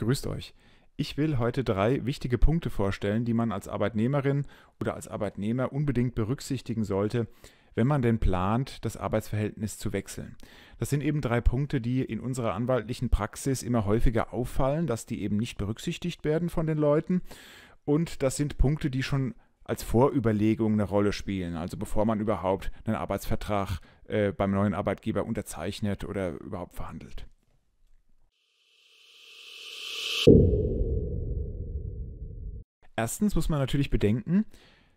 Grüßt euch. Ich will heute drei wichtige Punkte vorstellen, die man als Arbeitnehmerin oder als Arbeitnehmer unbedingt berücksichtigen sollte, wenn man denn plant, das Arbeitsverhältnis zu wechseln. Das sind eben drei Punkte, die in unserer anwaltlichen Praxis immer häufiger auffallen, dass die eben nicht berücksichtigt werden von den Leuten. Und das sind Punkte, die schon als Vorüberlegung eine Rolle spielen, also bevor man überhaupt einen Arbeitsvertrag äh, beim neuen Arbeitgeber unterzeichnet oder überhaupt verhandelt. Erstens muss man natürlich bedenken,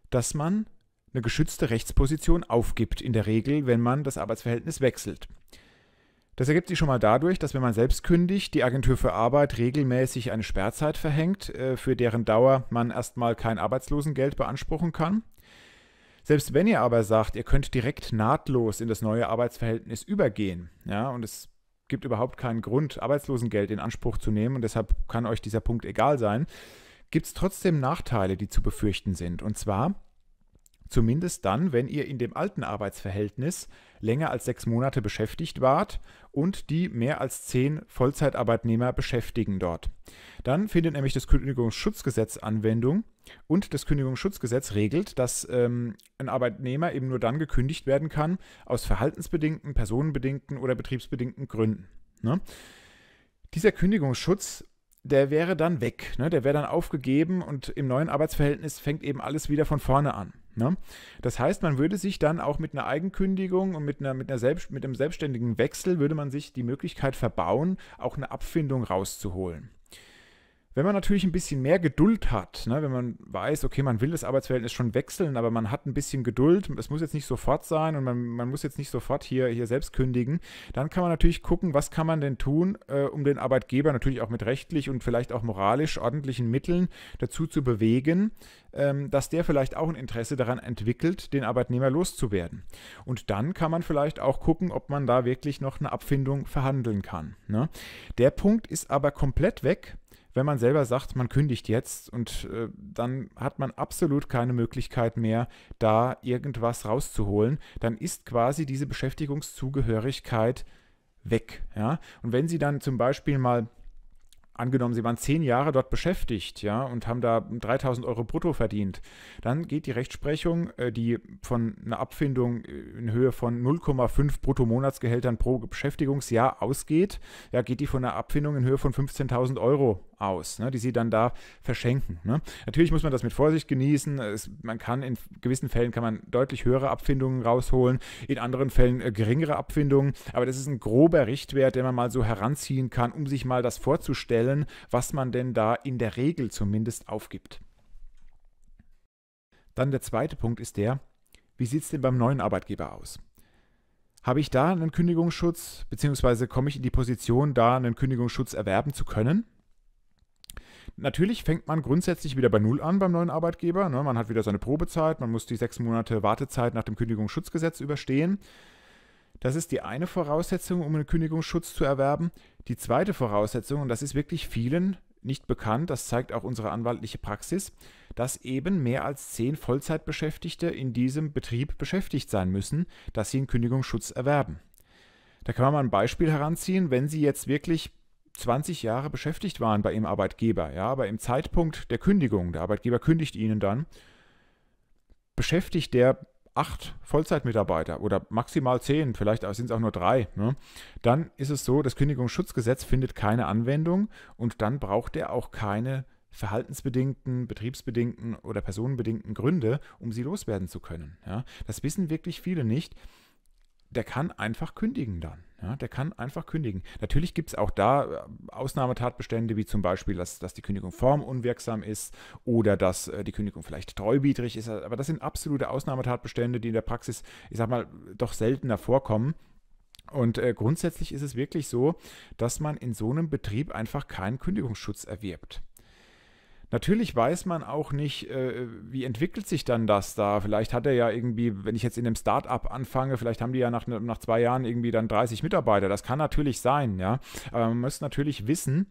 dass man eine geschützte Rechtsposition aufgibt, in der Regel, wenn man das Arbeitsverhältnis wechselt. Das ergibt sich schon mal dadurch, dass wenn man selbst kündigt, die Agentur für Arbeit regelmäßig eine Sperrzeit verhängt, äh, für deren Dauer man erstmal kein Arbeitslosengeld beanspruchen kann. Selbst wenn ihr aber sagt, ihr könnt direkt nahtlos in das neue Arbeitsverhältnis übergehen, ja, und es gibt überhaupt keinen Grund, Arbeitslosengeld in Anspruch zu nehmen und deshalb kann euch dieser Punkt egal sein, gibt es trotzdem Nachteile, die zu befürchten sind. Und zwar zumindest dann, wenn ihr in dem alten Arbeitsverhältnis länger als sechs Monate beschäftigt wart und die mehr als zehn Vollzeitarbeitnehmer beschäftigen dort. Dann findet nämlich das Kündigungsschutzgesetz Anwendung und das Kündigungsschutzgesetz regelt, dass ähm, ein Arbeitnehmer eben nur dann gekündigt werden kann, aus verhaltensbedingten, personenbedingten oder betriebsbedingten Gründen. Ne? Dieser Kündigungsschutz, der wäre dann weg, ne? der wäre dann aufgegeben und im neuen Arbeitsverhältnis fängt eben alles wieder von vorne an. Ne? Das heißt, man würde sich dann auch mit einer Eigenkündigung und mit, einer, mit, einer Selbst, mit einem selbstständigen Wechsel, würde man sich die Möglichkeit verbauen, auch eine Abfindung rauszuholen. Wenn man natürlich ein bisschen mehr Geduld hat, ne, wenn man weiß, okay, man will das Arbeitsverhältnis schon wechseln, aber man hat ein bisschen Geduld, es muss jetzt nicht sofort sein und man, man muss jetzt nicht sofort hier, hier selbst kündigen, dann kann man natürlich gucken, was kann man denn tun, äh, um den Arbeitgeber natürlich auch mit rechtlich und vielleicht auch moralisch ordentlichen Mitteln dazu zu bewegen, ähm, dass der vielleicht auch ein Interesse daran entwickelt, den Arbeitnehmer loszuwerden. Und dann kann man vielleicht auch gucken, ob man da wirklich noch eine Abfindung verhandeln kann. Ne? Der Punkt ist aber komplett weg wenn man selber sagt, man kündigt jetzt und äh, dann hat man absolut keine Möglichkeit mehr, da irgendwas rauszuholen, dann ist quasi diese Beschäftigungszugehörigkeit weg. Ja? Und wenn Sie dann zum Beispiel mal angenommen, sie waren zehn Jahre dort beschäftigt, ja, und haben da 3000 Euro brutto verdient, dann geht die Rechtsprechung, äh, die von einer Abfindung äh, in Höhe von 0,5 Bruttomonatsgehältern pro Beschäftigungsjahr ausgeht, ja, geht die von einer Abfindung in Höhe von 15.000 Euro aus, ne, die sie dann da verschenken. Ne. Natürlich muss man das mit Vorsicht genießen. Es, man kann in gewissen Fällen kann man deutlich höhere Abfindungen rausholen, in anderen Fällen äh, geringere Abfindungen. Aber das ist ein grober Richtwert, den man mal so heranziehen kann, um sich mal das vorzustellen, was man denn da in der Regel zumindest aufgibt. Dann der zweite Punkt ist der, wie sieht es denn beim neuen Arbeitgeber aus? Habe ich da einen Kündigungsschutz, beziehungsweise komme ich in die Position, da einen Kündigungsschutz erwerben zu können? Natürlich fängt man grundsätzlich wieder bei Null an beim neuen Arbeitgeber. Ne? Man hat wieder seine Probezeit, man muss die sechs Monate Wartezeit nach dem Kündigungsschutzgesetz überstehen. Das ist die eine Voraussetzung, um einen Kündigungsschutz zu erwerben. Die zweite Voraussetzung, und das ist wirklich vielen nicht bekannt, das zeigt auch unsere anwaltliche Praxis, dass eben mehr als zehn Vollzeitbeschäftigte in diesem Betrieb beschäftigt sein müssen, dass sie einen Kündigungsschutz erwerben. Da kann man mal ein Beispiel heranziehen, wenn Sie jetzt wirklich 20 Jahre beschäftigt waren bei ihrem Arbeitgeber, ja, aber im Zeitpunkt der Kündigung, der Arbeitgeber kündigt ihnen dann, beschäftigt der acht Vollzeitmitarbeiter oder maximal zehn, vielleicht sind es auch nur drei, ne? dann ist es so, das Kündigungsschutzgesetz findet keine Anwendung und dann braucht er auch keine verhaltensbedingten, betriebsbedingten oder personenbedingten Gründe, um sie loswerden zu können. Ja? Das wissen wirklich viele nicht. Der kann einfach kündigen dann. Ja, der kann einfach kündigen. Natürlich gibt es auch da äh, Ausnahmetatbestände, wie zum Beispiel, dass, dass die Kündigung formunwirksam ist oder dass äh, die Kündigung vielleicht treubiedrig ist. Aber das sind absolute Ausnahmetatbestände, die in der Praxis, ich sag mal, doch seltener vorkommen. Und äh, grundsätzlich ist es wirklich so, dass man in so einem Betrieb einfach keinen Kündigungsschutz erwirbt. Natürlich weiß man auch nicht, äh, wie entwickelt sich dann das da. Vielleicht hat er ja irgendwie, wenn ich jetzt in einem Start-up anfange, vielleicht haben die ja nach, nach zwei Jahren irgendwie dann 30 Mitarbeiter. Das kann natürlich sein, ja. Aber man muss natürlich wissen,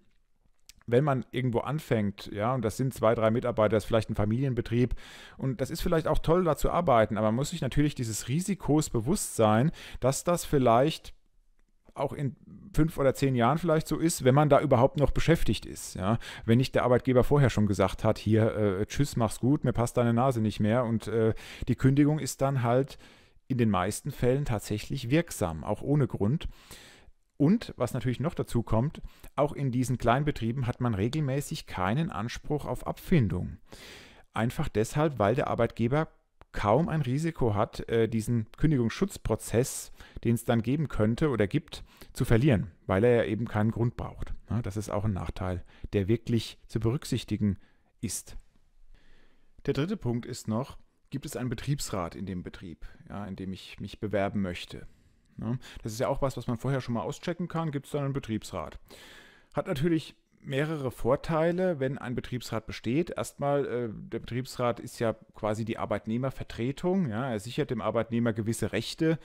wenn man irgendwo anfängt, ja, und das sind zwei, drei Mitarbeiter, das ist vielleicht ein Familienbetrieb und das ist vielleicht auch toll, da zu arbeiten, aber man muss sich natürlich dieses Risikos bewusst sein, dass das vielleicht auch in fünf oder zehn Jahren vielleicht so ist, wenn man da überhaupt noch beschäftigt ist. Ja? Wenn nicht der Arbeitgeber vorher schon gesagt hat, hier, äh, tschüss, mach's gut, mir passt deine Nase nicht mehr. Und äh, die Kündigung ist dann halt in den meisten Fällen tatsächlich wirksam, auch ohne Grund. Und was natürlich noch dazu kommt, auch in diesen Kleinbetrieben hat man regelmäßig keinen Anspruch auf Abfindung. Einfach deshalb, weil der Arbeitgeber kaum ein Risiko hat, äh, diesen Kündigungsschutzprozess, den es dann geben könnte oder gibt, zu verlieren, weil er ja eben keinen Grund braucht. Ne? Das ist auch ein Nachteil, der wirklich zu berücksichtigen ist. Der dritte Punkt ist noch, gibt es einen Betriebsrat in dem Betrieb, ja, in dem ich mich bewerben möchte? Ne? Das ist ja auch was, was man vorher schon mal auschecken kann. Gibt es da einen Betriebsrat? Hat natürlich mehrere Vorteile, wenn ein Betriebsrat besteht. Erstmal, äh, der Betriebsrat ist ja quasi die Arbeitnehmervertretung. Ja? Er sichert dem Arbeitnehmer gewisse Rechte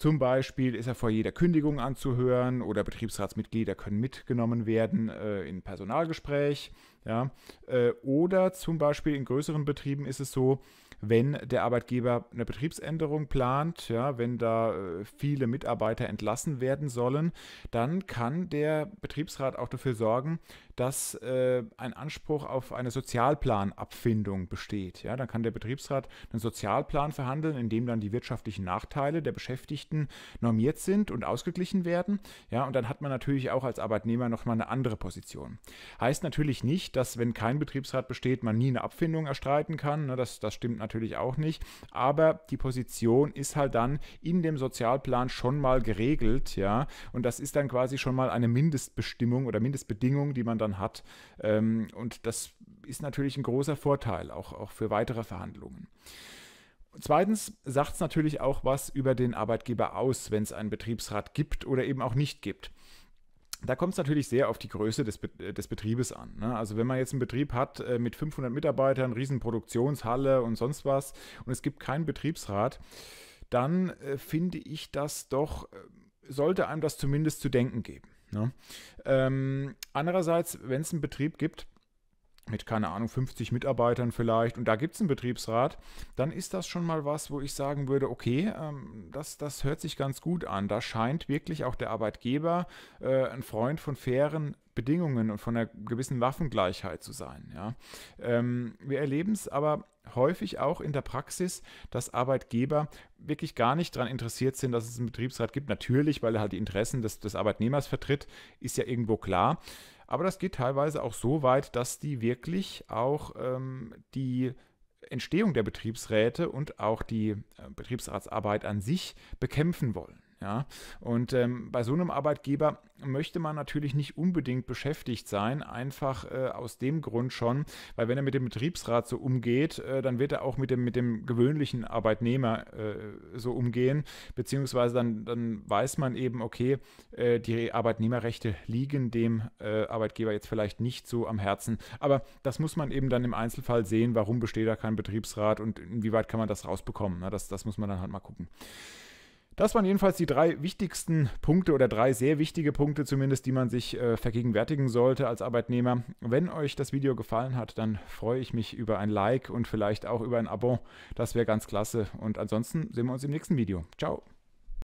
zum Beispiel ist er vor jeder Kündigung anzuhören oder Betriebsratsmitglieder können mitgenommen werden äh, in Personalgespräch. Ja? Äh, oder zum Beispiel in größeren Betrieben ist es so, wenn der Arbeitgeber eine Betriebsänderung plant, ja, wenn da äh, viele Mitarbeiter entlassen werden sollen, dann kann der Betriebsrat auch dafür sorgen, dass äh, ein Anspruch auf eine Sozialplanabfindung besteht. Ja, dann kann der Betriebsrat einen Sozialplan verhandeln, in dem dann die wirtschaftlichen Nachteile der Beschäftigten Pflichten normiert sind und ausgeglichen werden. Ja, und dann hat man natürlich auch als Arbeitnehmer nochmal eine andere Position. Heißt natürlich nicht, dass wenn kein Betriebsrat besteht, man nie eine Abfindung erstreiten kann. Ne, das, das stimmt natürlich auch nicht. Aber die Position ist halt dann in dem Sozialplan schon mal geregelt. Ja, und das ist dann quasi schon mal eine Mindestbestimmung oder Mindestbedingung, die man dann hat. Ähm, und das ist natürlich ein großer Vorteil, auch, auch für weitere Verhandlungen. Zweitens sagt es natürlich auch was über den Arbeitgeber aus, wenn es einen Betriebsrat gibt oder eben auch nicht gibt. Da kommt es natürlich sehr auf die Größe des, des Betriebes an. Ne? Also wenn man jetzt einen Betrieb hat äh, mit 500 Mitarbeitern, Riesenproduktionshalle und sonst was und es gibt keinen Betriebsrat, dann äh, finde ich das doch, äh, sollte einem das zumindest zu denken geben. Ne? Ähm, andererseits, wenn es einen Betrieb gibt, mit, keine Ahnung, 50 Mitarbeitern vielleicht und da gibt es einen Betriebsrat, dann ist das schon mal was, wo ich sagen würde, okay, ähm, das, das hört sich ganz gut an. Da scheint wirklich auch der Arbeitgeber äh, ein Freund von fairen Bedingungen und von einer gewissen Waffengleichheit zu sein. Ja. Ähm, wir erleben es aber häufig auch in der Praxis, dass Arbeitgeber wirklich gar nicht daran interessiert sind, dass es einen Betriebsrat gibt. Natürlich, weil er halt die Interessen des, des Arbeitnehmers vertritt, ist ja irgendwo klar. Aber das geht teilweise auch so weit, dass die wirklich auch ähm, die Entstehung der Betriebsräte und auch die äh, Betriebsratsarbeit an sich bekämpfen wollen. Ja? Und ähm, bei so einem Arbeitgeber möchte man natürlich nicht unbedingt beschäftigt sein, einfach äh, aus dem Grund schon, weil wenn er mit dem Betriebsrat so umgeht, äh, dann wird er auch mit dem, mit dem gewöhnlichen Arbeitnehmer äh, so umgehen, beziehungsweise dann, dann weiß man eben, okay, äh, die Arbeitnehmerrechte liegen dem äh, Arbeitgeber jetzt vielleicht nicht so am Herzen. Aber das muss man eben dann im Einzelfall sehen, warum besteht da kein Betriebsrat und inwieweit kann man das rausbekommen. Na, ne? das, das muss man dann halt mal gucken. Das waren jedenfalls die drei wichtigsten Punkte oder drei sehr wichtige Punkte zumindest, die man sich äh, vergegenwärtigen sollte als Arbeitnehmer. Wenn euch das Video gefallen hat, dann freue ich mich über ein Like und vielleicht auch über ein Abo. Das wäre ganz klasse. Und ansonsten sehen wir uns im nächsten Video. Ciao.